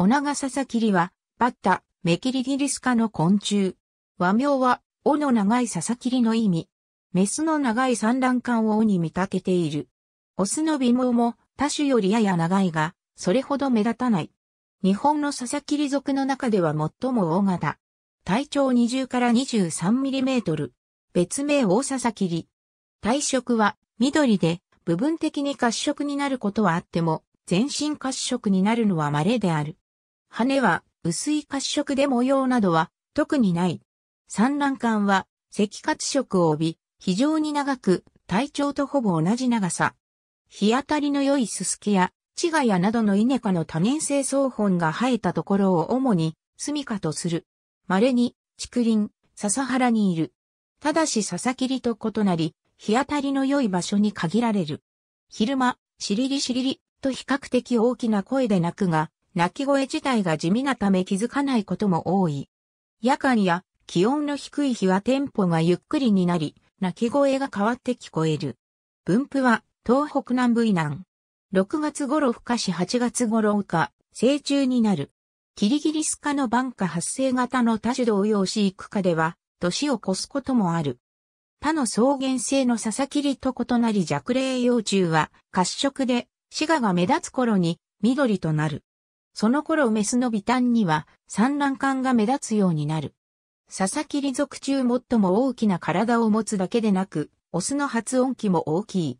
オナガササキリは、バッタ、メキリギリス科の昆虫。和名は、尾の長いササキリの意味。メスの長い産卵管を尾に見立てている。オスの尾毛も他種よりやや長いが、それほど目立たない。日本のササキリ族の中では最も大型。体長20から23ミリメートル。別名大ササキリ。体色は緑で、部分的に褐色になることはあっても、全身褐色になるのは稀である。羽は薄い褐色で模様などは特にない。産卵管は赤褐色を帯び、非常に長く体長とほぼ同じ長さ。日当たりの良いススキや、チガヤなどのイネ科の多年生草本が生えたところを主に住処とする。稀に竹林、笹原にいる。ただし笹切りと異なり、日当たりの良い場所に限られる。昼間、しりりしりりと比較的大きな声で鳴くが、鳴き声自体が地味なため気づかないことも多い。夜間や気温の低い日はテンポがゆっくりになり、鳴き声が変わって聞こえる。分布は東北南部以南。6月頃孵化し8月頃羽化、成虫になる。キリギリス科の晩夏発生型の多種同様飼育下では、年を越すこともある。他の草原性のササキリと異なり弱霊幼虫は褐色で、死芽が目立つ頃に緑となる。その頃メスの微タには産卵管が目立つようになる。佐々木リ族中最も大きな体を持つだけでなく、オスの発音器も大きい。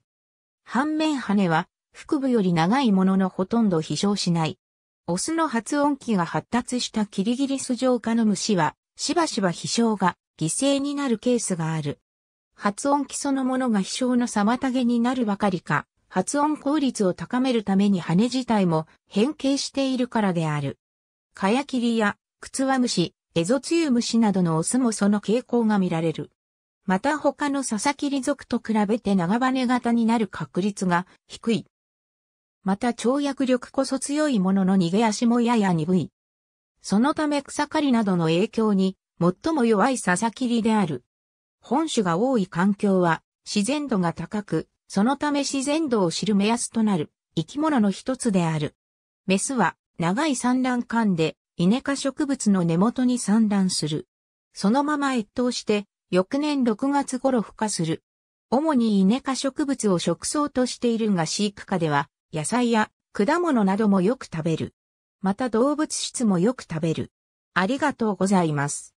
反面羽は腹部より長いもののほとんど飛翔しない。オスの発音器が発達したキリギリス上科の虫は、しばしば飛翔が犠牲になるケースがある。発音器そのものが飛翔の妨げになるばかりか、発音効率を高めるために羽自体も変形しているからである。カヤキリやクツワムシ、エゾツユムシなどのオスもその傾向が見られる。また他のササキリ族と比べて長羽型になる確率が低い。また跳躍力こそ強いものの逃げ足もやや鈍い。そのため草刈りなどの影響に最も弱いササキリである。本種が多い環境は自然度が高く、そのため自然度を知る目安となる生き物の一つである。メスは長い産卵管でイネ科植物の根元に産卵する。そのまま越冬して翌年6月頃孵化する。主にイネ科植物を食草としているが飼育下では野菜や果物などもよく食べる。また動物質もよく食べる。ありがとうございます。